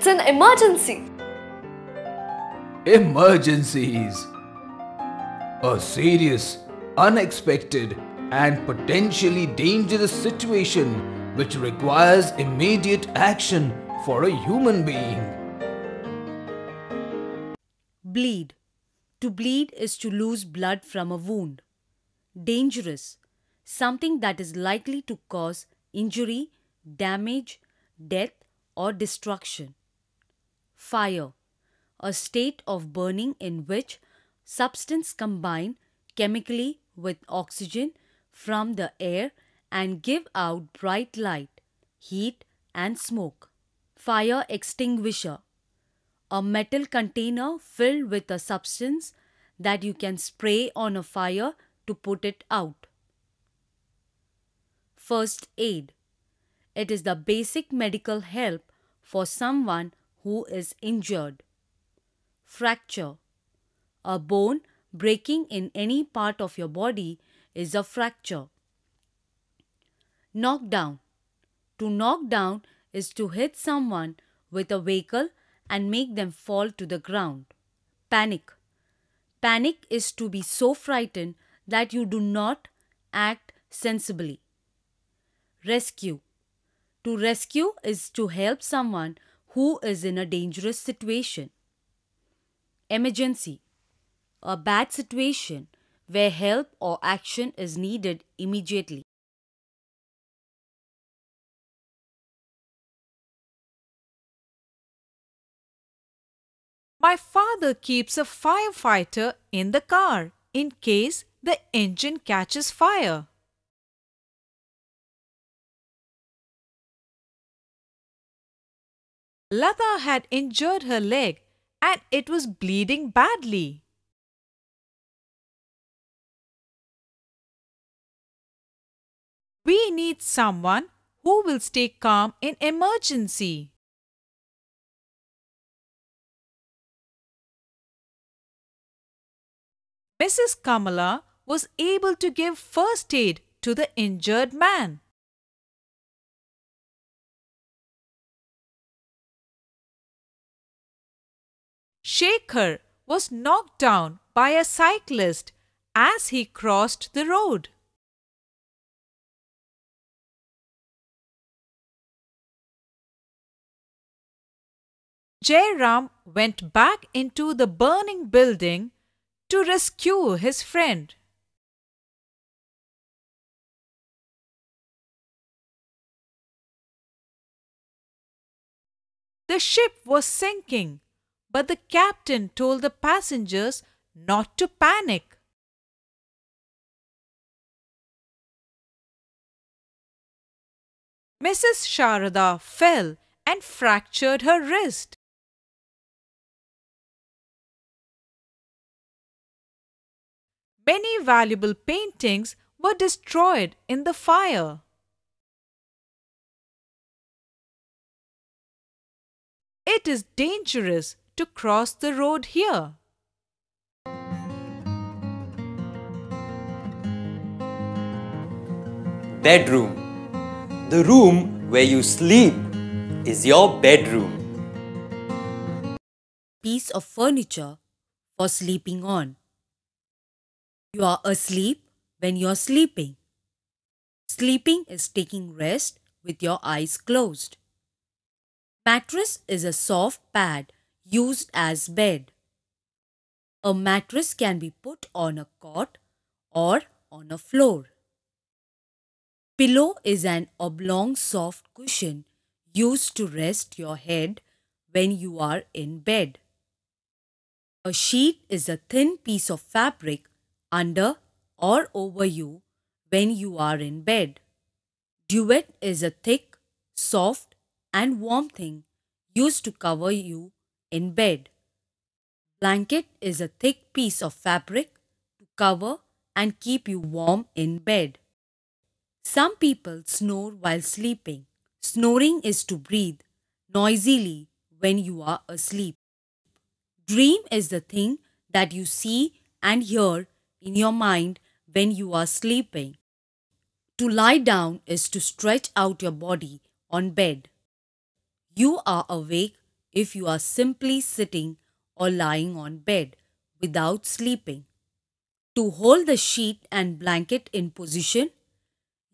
It's an emergency. Emergencies. A serious, unexpected, and potentially dangerous situation which requires immediate action for a human being. Bleed. To bleed is to lose blood from a wound. Dangerous. Something that is likely to cause injury, damage, death, or destruction fire, a state of burning in which substance combine chemically with oxygen from the air and give out bright light, heat and smoke. Fire extinguisher, a metal container filled with a substance that you can spray on a fire to put it out. First aid. It is the basic medical help for someone who is injured. Fracture A bone breaking in any part of your body is a fracture. Knockdown To knock down is to hit someone with a vehicle and make them fall to the ground. Panic Panic is to be so frightened that you do not act sensibly. Rescue To rescue is to help someone who is in a dangerous situation. Emergency A bad situation where help or action is needed immediately. My father keeps a firefighter in the car in case the engine catches fire. Lata had injured her leg and it was bleeding badly. We need someone who will stay calm in emergency. Mrs. Kamala was able to give first aid to the injured man. Shekhar was knocked down by a cyclist as he crossed the road. Jairam went back into the burning building to rescue his friend. The ship was sinking but the captain told the passengers not to panic. Mrs. Sharada fell and fractured her wrist. Many valuable paintings were destroyed in the fire. It is dangerous to cross the road here. Bedroom. The room where you sleep is your bedroom. Piece of furniture for sleeping on. You are asleep when you're sleeping. Sleeping is taking rest with your eyes closed. Mattress is a soft pad used as bed. A mattress can be put on a cot or on a floor. Pillow is an oblong soft cushion used to rest your head when you are in bed. A sheet is a thin piece of fabric under or over you when you are in bed. Duvet is a thick, soft, and warm thing used to cover you in bed. Blanket is a thick piece of fabric to cover and keep you warm in bed. Some people snore while sleeping. Snoring is to breathe noisily when you are asleep. Dream is the thing that you see and hear in your mind when you are sleeping. To lie down is to stretch out your body on bed. You are awake if you are simply sitting or lying on bed without sleeping. To hold the sheet and blanket in position,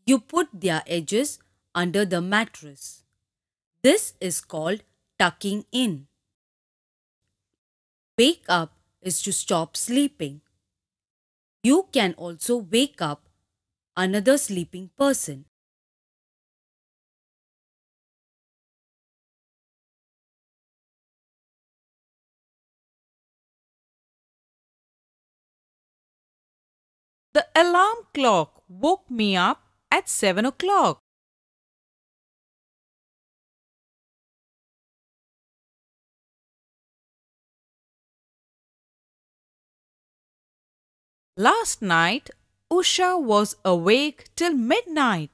you put their edges under the mattress. This is called tucking in. Wake up is to stop sleeping. You can also wake up another sleeping person. The alarm clock woke me up at 7 o'clock. Last night, Usha was awake till midnight.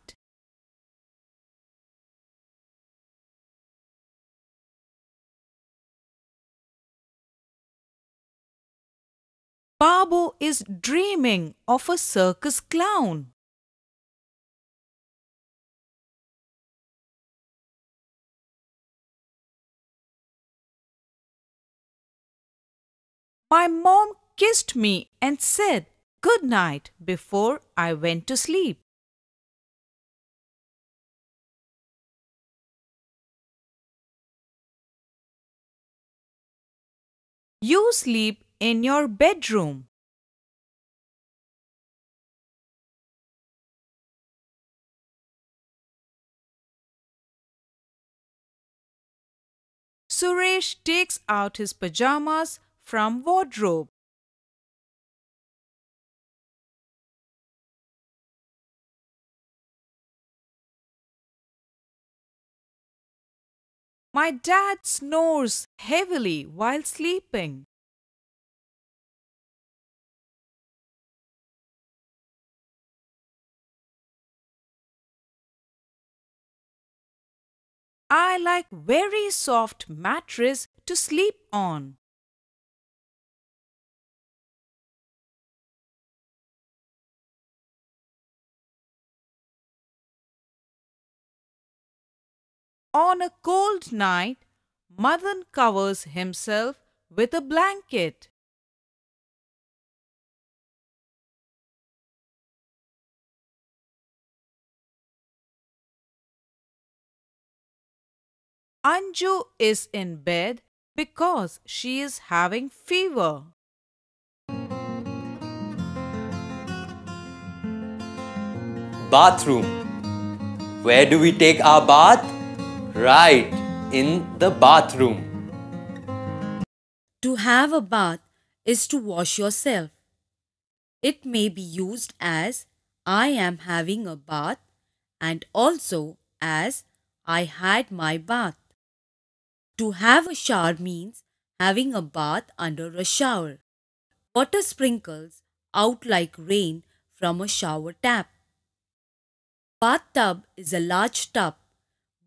Babu is dreaming of a circus clown. My mom kissed me and said good night before I went to sleep. You sleep in your bedroom? Suresh takes out his pajamas from wardrobe. My dad snores heavily while sleeping. I like very soft mattress to sleep on. On a cold night, Madan covers himself with a blanket. Anju is in bed because she is having fever. Bathroom. Where do we take our bath? Right, in the bathroom. To have a bath is to wash yourself. It may be used as I am having a bath and also as I had my bath. To have a shower means having a bath under a shower. Water sprinkles out like rain from a shower tap. Bathtub is a large tub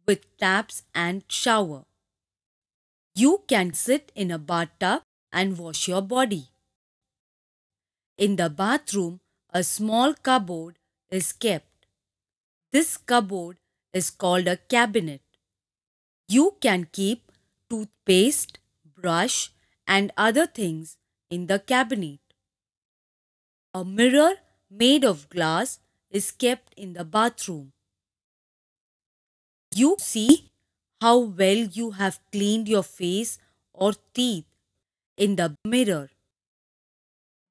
with taps and shower. You can sit in a bathtub and wash your body. In the bathroom, a small cupboard is kept. This cupboard is called a cabinet. You can keep toothpaste, brush, and other things in the cabinet. A mirror made of glass is kept in the bathroom. You see how well you have cleaned your face or teeth in the mirror.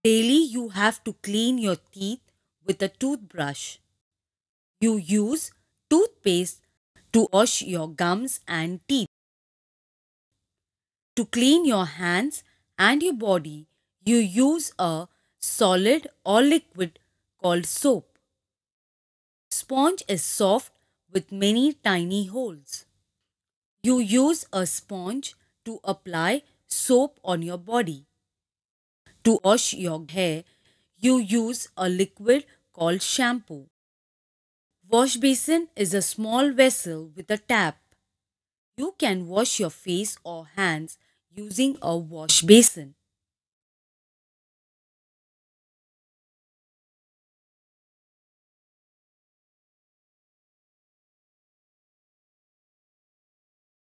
Daily, you have to clean your teeth with a toothbrush. You use toothpaste to wash your gums and teeth. To clean your hands and your body, you use a solid or liquid called soap. Sponge is soft with many tiny holes. You use a sponge to apply soap on your body. To wash your hair, you use a liquid called shampoo. Wash basin is a small vessel with a tap. You can wash your face or hands using a wash basin.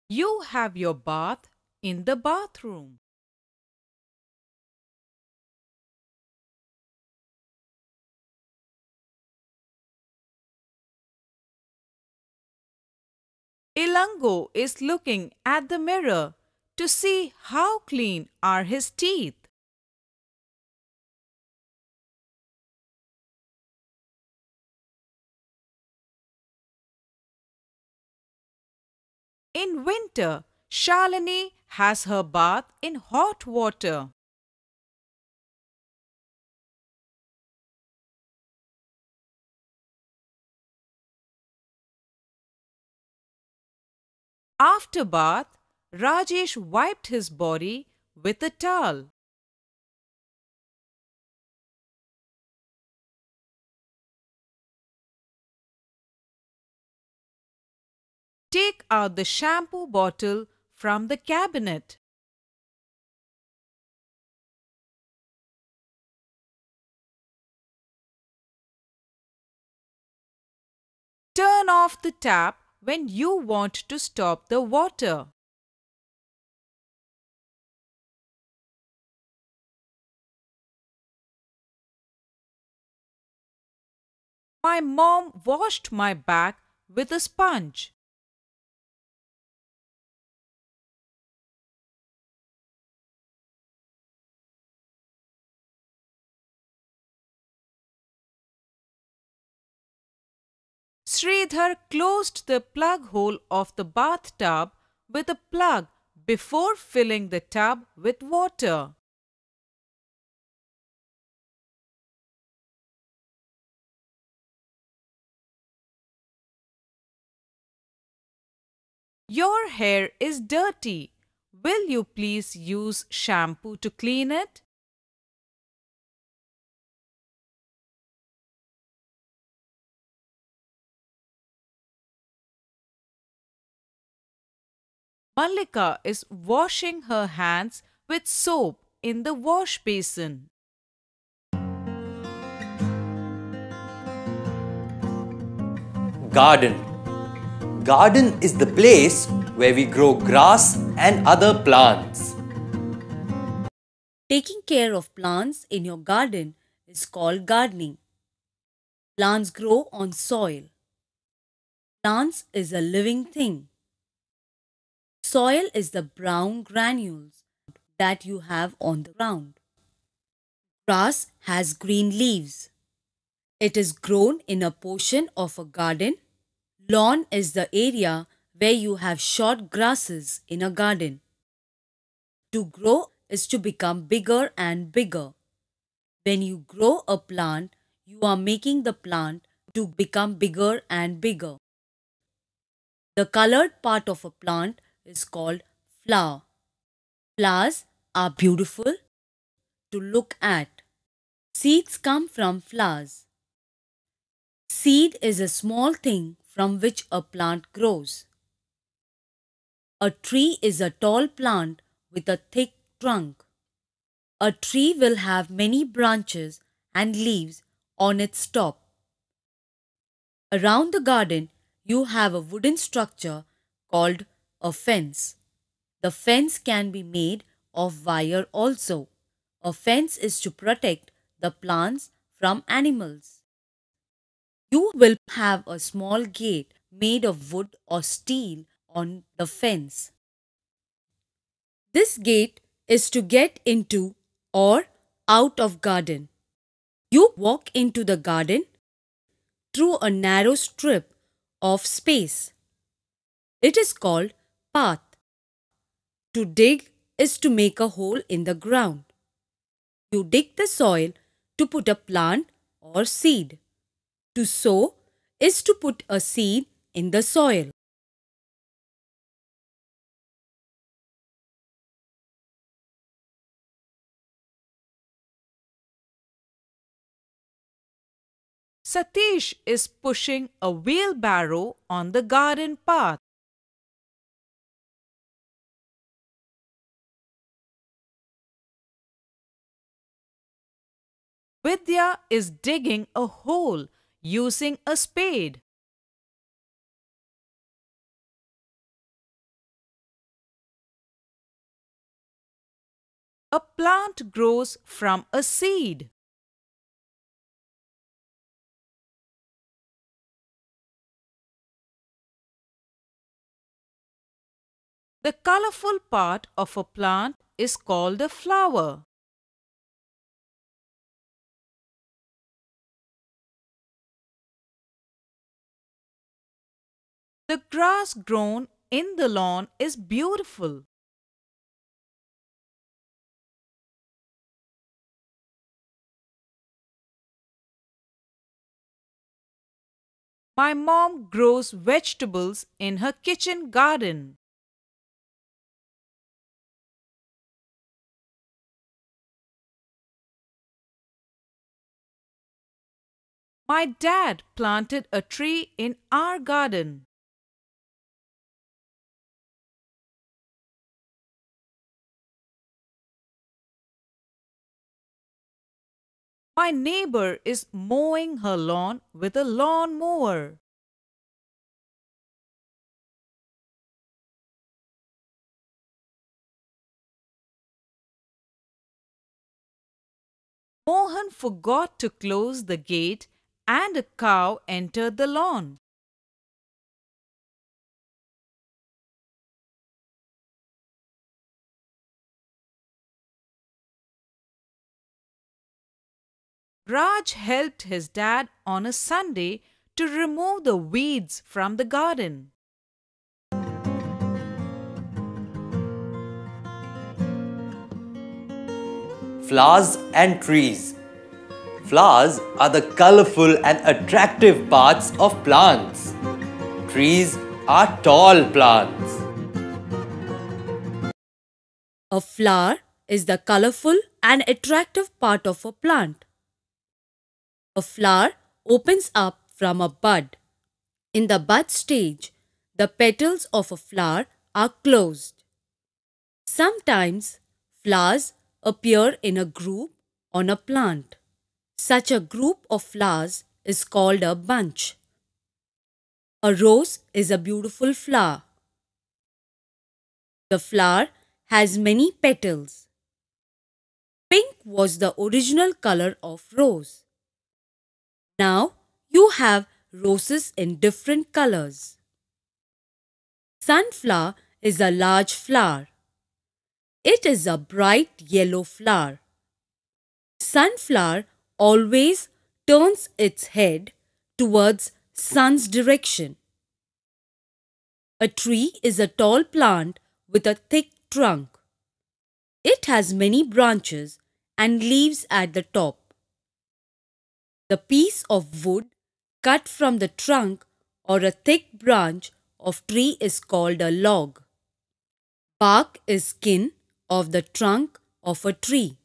You have your bath in the bathroom. Ilango is looking at the mirror to see how clean are his teeth. In winter, Shalini has her bath in hot water. After bath, Rajesh wiped his body with a towel. Take out the shampoo bottle from the cabinet. Turn off the tap when you want to stop the water. My mom washed my back with a sponge. Sridhar closed the plug hole of the bathtub with a plug before filling the tub with water. Your hair is dirty. Will you please use shampoo to clean it? Mallika is washing her hands with soap in the wash basin. Garden Garden is the place where we grow grass and other plants. Taking care of plants in your garden is called gardening. Plants grow on soil. Plants is a living thing. Soil is the brown granules that you have on the ground. Grass has green leaves. It is grown in a portion of a garden Lawn is the area where you have short grasses in a garden. To grow is to become bigger and bigger. When you grow a plant, you are making the plant to become bigger and bigger. The colored part of a plant is called flower. Flowers are beautiful to look at. Seeds come from flowers. Seed is a small thing from which a plant grows. A tree is a tall plant with a thick trunk. A tree will have many branches and leaves on its top. Around the garden, you have a wooden structure called a fence. The fence can be made of wire also. A fence is to protect the plants from animals. You will have a small gate made of wood or steel on the fence. This gate is to get into or out of garden. You walk into the garden through a narrow strip of space. It is called path. To dig is to make a hole in the ground. You dig the soil to put a plant or seed. To sow is to put a seed in the soil. Satish is pushing a wheelbarrow on the garden path. Vidya is digging a hole using a spade. A plant grows from a seed. The colorful part of a plant is called a flower. The grass grown in the lawn is beautiful. My mom grows vegetables in her kitchen garden. My dad planted a tree in our garden. My neighbor is mowing her lawn with a lawn mower. Mohan forgot to close the gate and a cow entered the lawn. Raj helped his dad on a Sunday to remove the weeds from the garden. Flowers and trees. Flowers are the colorful and attractive parts of plants. Trees are tall plants. A flower is the colorful and attractive part of a plant a flower opens up from a bud. In the bud stage, the petals of a flower are closed. Sometimes flowers appear in a group on a plant. Such a group of flowers is called a bunch. A rose is a beautiful flower. The flower has many petals. Pink was the original color of rose. Now you have roses in different colors. Sunflower is a large flower. It is a bright yellow flower. Sunflower always turns its head towards sun's direction. A tree is a tall plant with a thick trunk. It has many branches and leaves at the top the piece of wood cut from the trunk or a thick branch of tree is called a log. Bark is skin of the trunk of a tree.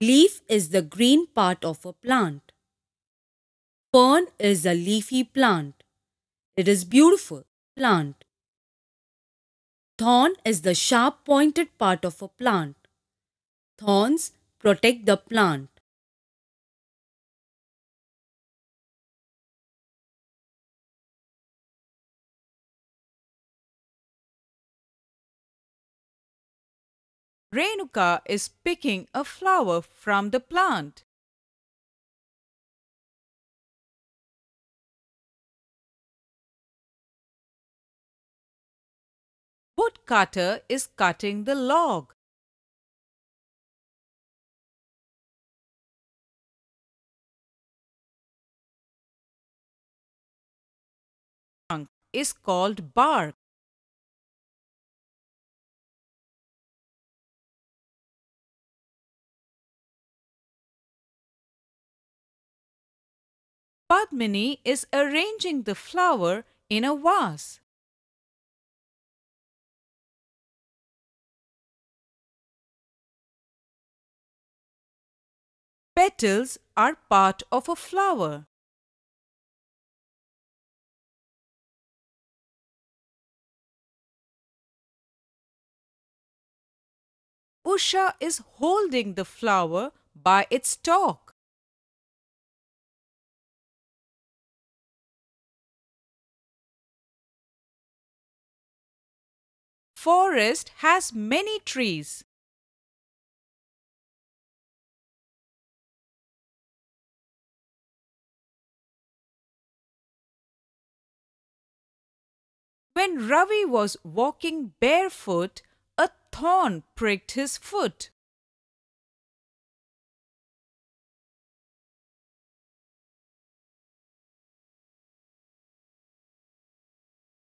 Leaf is the green part of a plant. Fern is a leafy plant. It is beautiful plant. Thorn is the sharp pointed part of a plant. Thorns protect the plant. Renuka is picking a flower from the plant. Woodcutter is cutting the log. Trunk is called bark. Padmini is arranging the flower in a vase. Petals are part of a flower. Usha is holding the flower by its stalk. forest has many trees. When Ravi was walking barefoot, a thorn pricked his foot.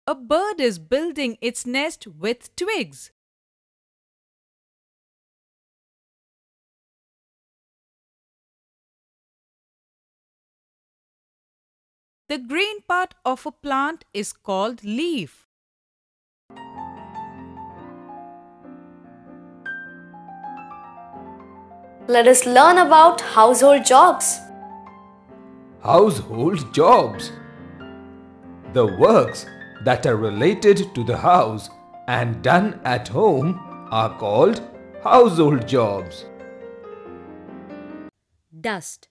A bird is building its nest with twigs. The green part of a plant is called leaf. Let us learn about household jobs. Household jobs. The works that are related to the house and done at home are called household jobs. Dust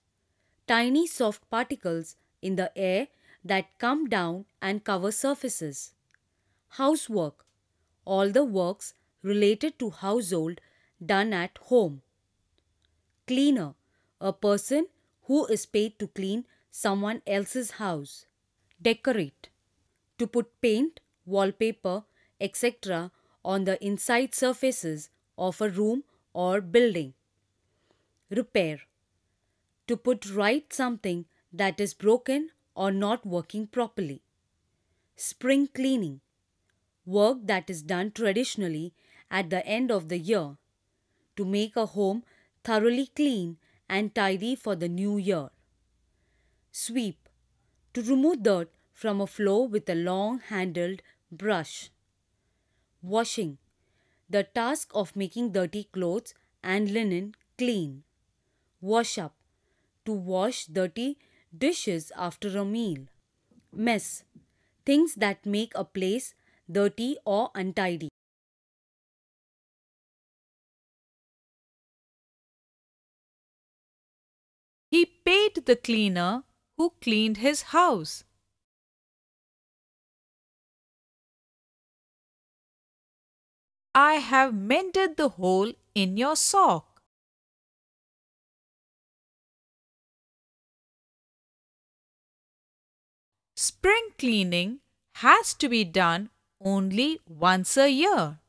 Tiny soft particles in the air that come down and cover surfaces. Housework All the works related to household done at home. Cleaner A person who is paid to clean someone else's house. Decorate to put paint, wallpaper, etc. on the inside surfaces of a room or building. Repair to put right something that is broken or not working properly. Spring cleaning work that is done traditionally at the end of the year to make a home thoroughly clean and tidy for the new year. Sweep to remove dirt from a floor with a long-handled brush. Washing. The task of making dirty clothes and linen clean. Wash up. To wash dirty dishes after a meal. Mess. Things that make a place dirty or untidy. He paid the cleaner who cleaned his house. I have mended the hole in your sock. Spring cleaning has to be done only once a year.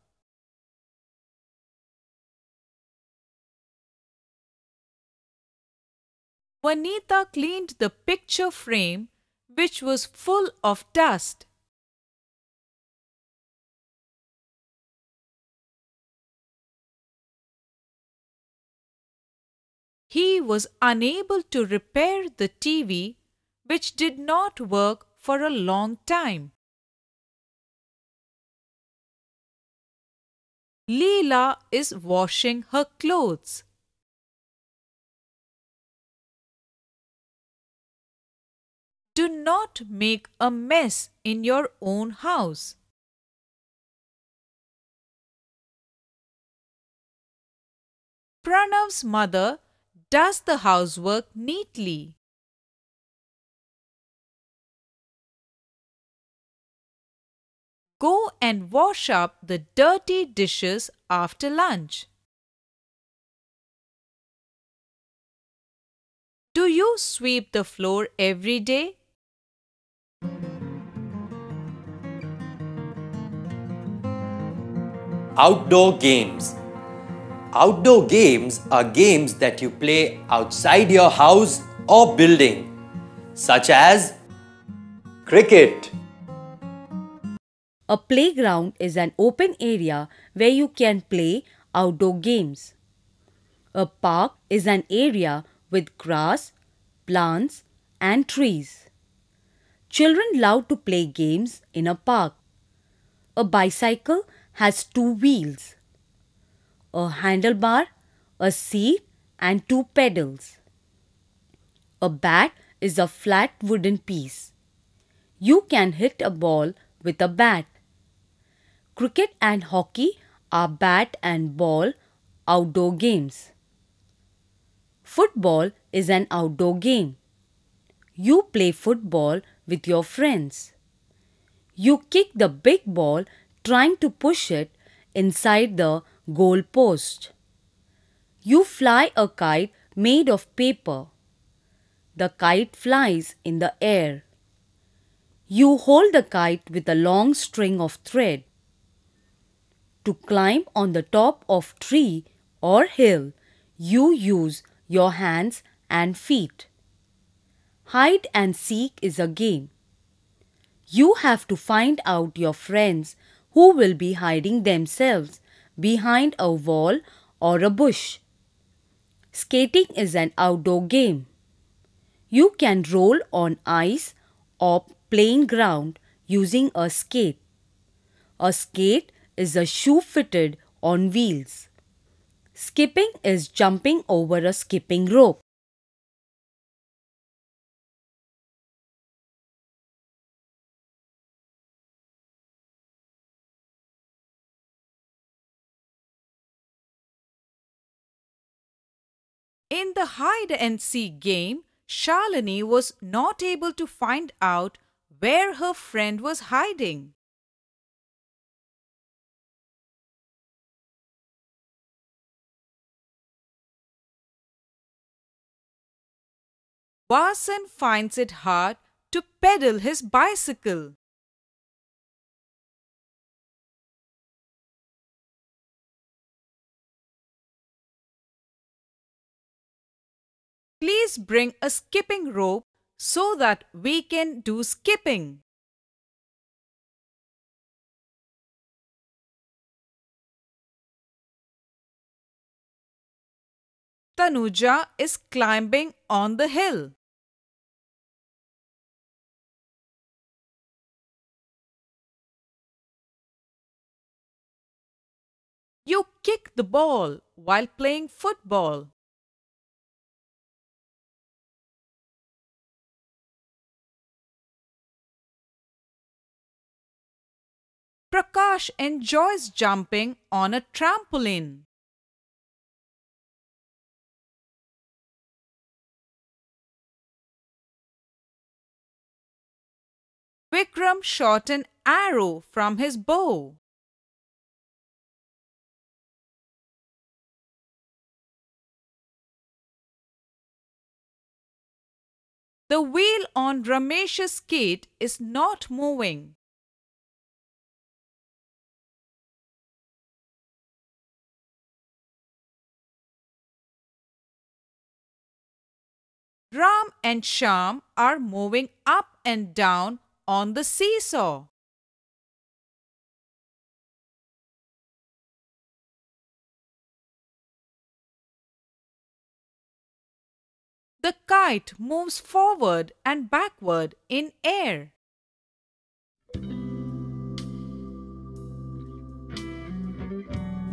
Vanita cleaned the picture frame which was full of dust. he was unable to repair the TV which did not work for a long time. Leela is washing her clothes. Do not make a mess in your own house. Pranav's mother does the housework neatly. Go and wash up the dirty dishes after lunch. Do you sweep the floor every day? Outdoor games Outdoor games are games that you play outside your house or building, such as cricket. A playground is an open area where you can play outdoor games. A park is an area with grass, plants, and trees. Children love to play games in a park. A bicycle has two wheels a handlebar, a seat and two pedals. A bat is a flat wooden piece. You can hit a ball with a bat. Cricket and hockey are bat and ball outdoor games. Football is an outdoor game. You play football with your friends. You kick the big ball trying to push it inside the Goal post. You fly a kite made of paper. The kite flies in the air. You hold the kite with a long string of thread. To climb on the top of tree or hill, you use your hands and feet. Hide and seek is a game. You have to find out your friends who will be hiding themselves behind a wall or a bush. Skating is an outdoor game. You can roll on ice or playing ground using a skate. A skate is a shoe fitted on wheels. Skipping is jumping over a skipping rope. In the hide and seek game, Shalini was not able to find out where her friend was hiding. Vasan finds it hard to pedal his bicycle. Please bring a skipping rope so that we can do skipping. Tanuja is climbing on the hill. You kick the ball while playing football. Prakash enjoys jumping on a trampoline. Vikram shot an arrow from his bow. The wheel on Ramesh's skate is not moving. Ram and Sham are moving up and down on the seesaw. The kite moves forward and backward in air.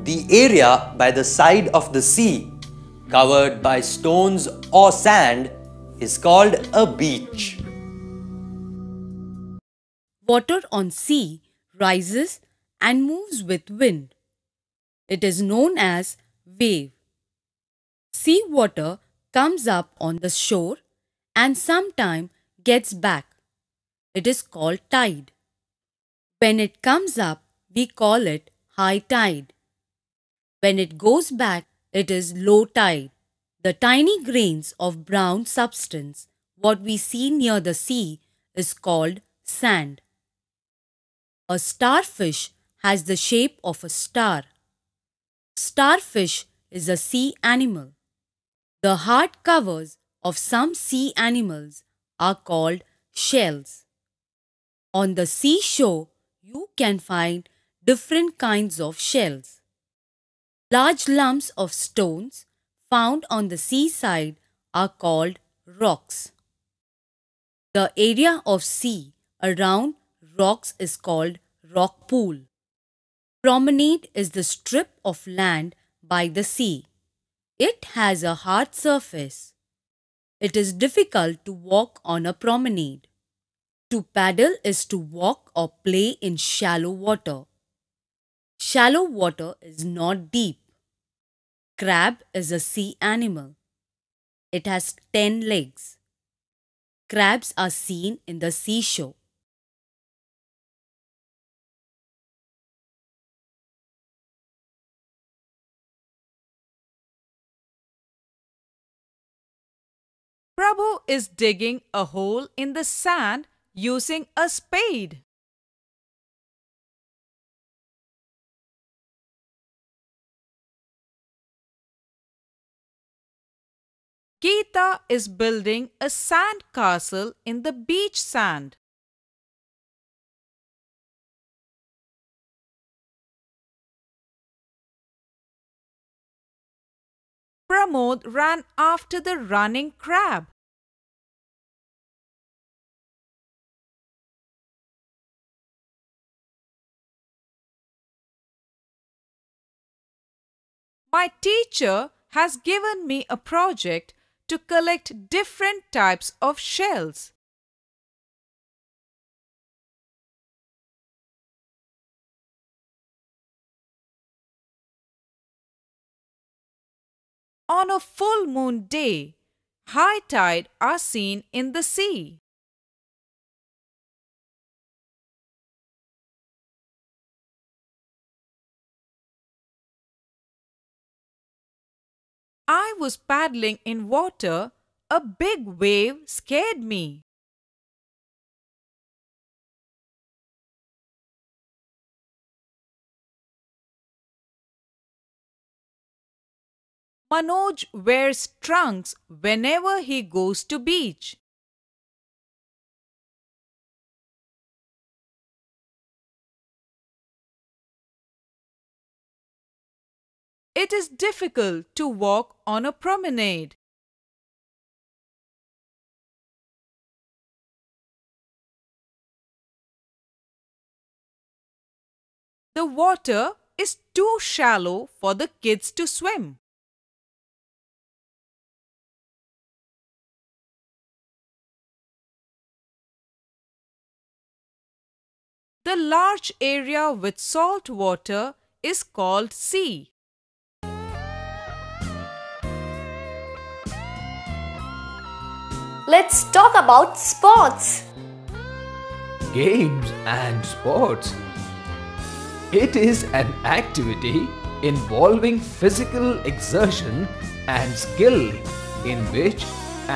The area by the side of the sea, covered by stones or sand, is called a beach. Water on sea rises and moves with wind. It is known as wave. Sea water comes up on the shore and sometime gets back. It is called tide. When it comes up, we call it high tide. When it goes back, it is low tide. The tiny grains of brown substance, what we see near the sea, is called sand. A starfish has the shape of a star. Starfish is a sea animal. The hard covers of some sea animals are called shells. On the seashore, you can find different kinds of shells. Large lumps of stones found on the seaside are called rocks. The area of sea around rocks is called rock pool. Promenade is the strip of land by the sea. It has a hard surface. It is difficult to walk on a promenade. To paddle is to walk or play in shallow water. Shallow water is not deep. Crab is a sea animal. It has 10 legs. Crabs are seen in the sea show. Prabhu is digging a hole in the sand using a spade. Geeta is building a sand castle in the beach sand. Pramod ran after the running crab. My teacher has given me a project to collect different types of shells. On a full moon day, high tide are seen in the sea. I was paddling in water, a big wave scared me. Manoj wears trunks whenever he goes to beach. It is difficult to walk on a promenade. The water is too shallow for the kids to swim. The large area with salt water is called sea. let's talk about sports. Games and sports. It is an activity involving physical exertion and skill in which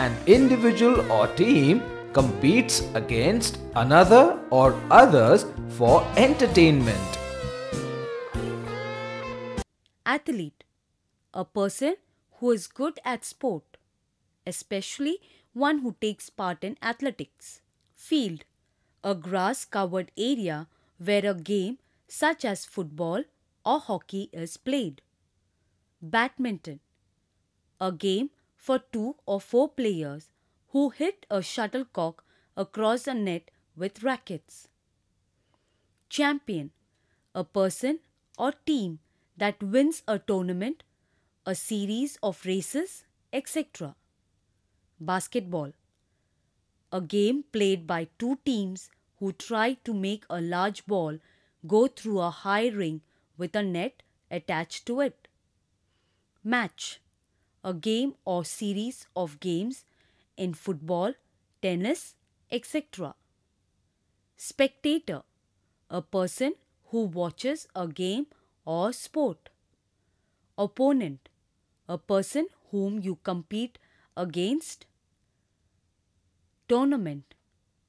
an individual or team competes against another or others for entertainment. Athlete, a person who is good at sport, especially one who takes part in athletics. Field a grass covered area where a game such as football or hockey is played. Badminton a game for two or four players who hit a shuttlecock across a net with rackets. Champion a person or team that wins a tournament, a series of races, etc basketball, a game played by two teams who try to make a large ball go through a high ring with a net attached to it. Match, a game or series of games in football, tennis, etc. Spectator, a person who watches a game or sport. Opponent, a person whom you compete against tournament,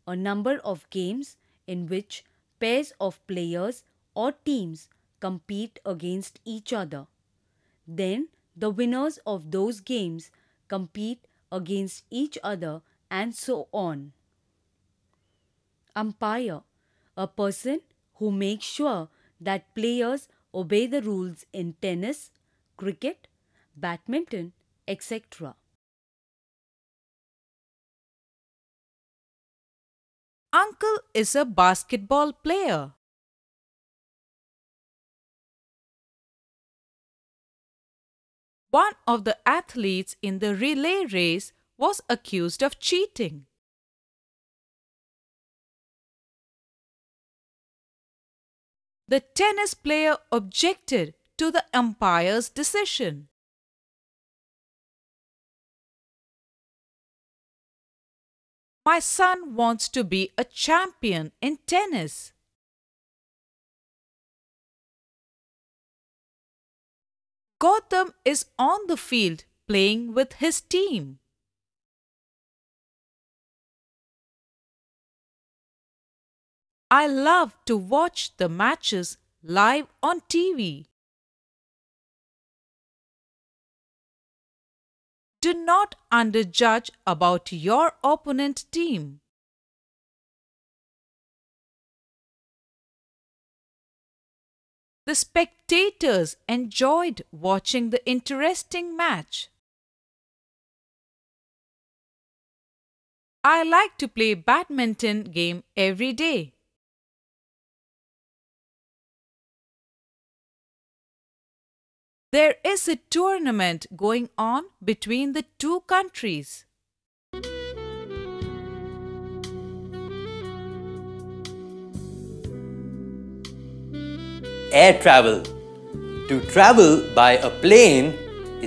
a number of games in which pairs of players or teams compete against each other. Then the winners of those games compete against each other and so on. Umpire, a person who makes sure that players obey the rules in tennis, cricket, badminton, etc. uncle is a basketball player. One of the athletes in the relay race was accused of cheating. The tennis player objected to the umpire's decision. My son wants to be a champion in tennis. Gotham is on the field playing with his team. I love to watch the matches live on TV. Do not underjudge about your opponent team. The spectators enjoyed watching the interesting match. I like to play badminton game every day. there is a tournament going on between the two countries. Air travel. To travel by a plane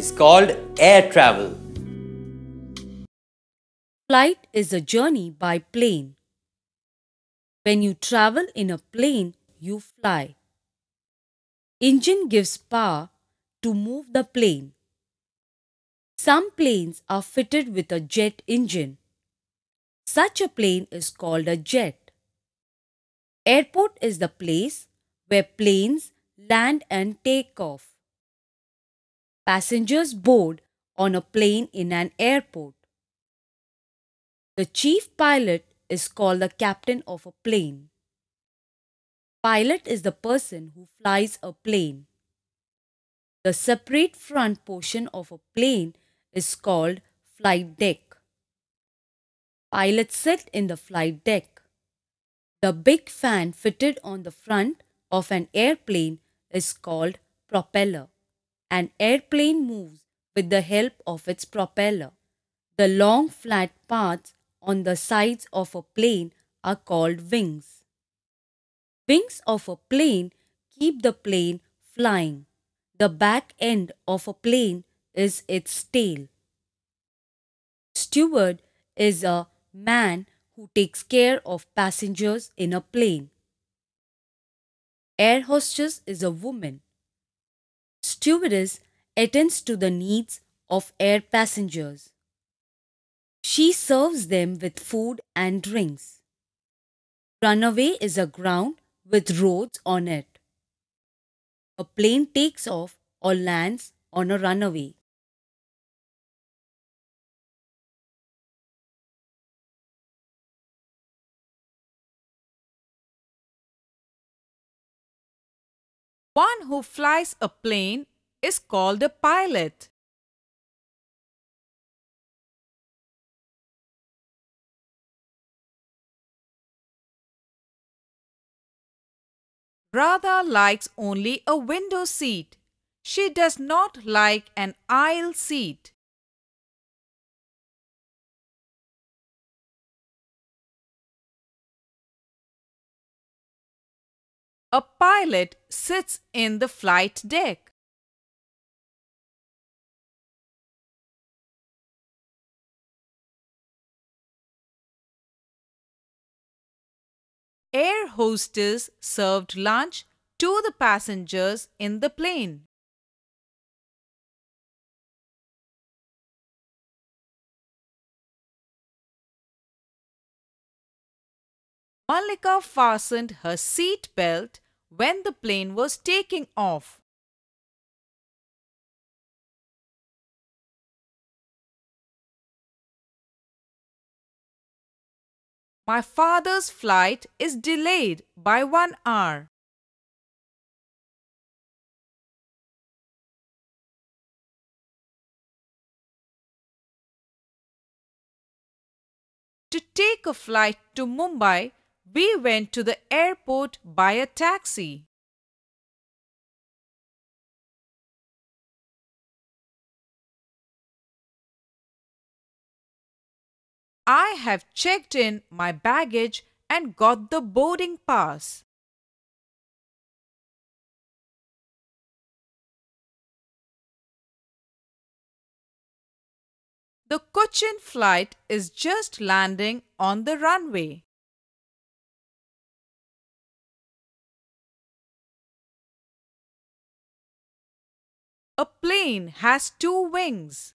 is called air travel. Flight is a journey by plane. When you travel in a plane, you fly. Engine gives power to move the plane. Some planes are fitted with a jet engine. Such a plane is called a jet. Airport is the place where planes land and take off. Passengers board on a plane in an airport. The chief pilot is called the captain of a plane. Pilot is the person who flies a plane. The separate front portion of a plane is called flight deck. Pilots sit in the flight deck. The big fan fitted on the front of an airplane is called propeller. An airplane moves with the help of its propeller. The long flat parts on the sides of a plane are called wings. Wings of a plane keep the plane flying. The back end of a plane is its tail. Steward is a man who takes care of passengers in a plane. Air hostess is a woman. Stewardess attends to the needs of air passengers. She serves them with food and drinks. Runaway is a ground with roads on it. A plane takes off or lands on a runway. One who flies a plane is called a pilot. Radha likes only a window seat. She does not like an aisle seat. A pilot sits in the flight deck. air hostess served lunch to the passengers in the plane. Malika fastened her seat belt when the plane was taking off. My father's flight is delayed by one hour. To take a flight to Mumbai, we went to the airport by a taxi. I have checked in my baggage and got the boarding pass. The Cochin flight is just landing on the runway. A plane has two wings.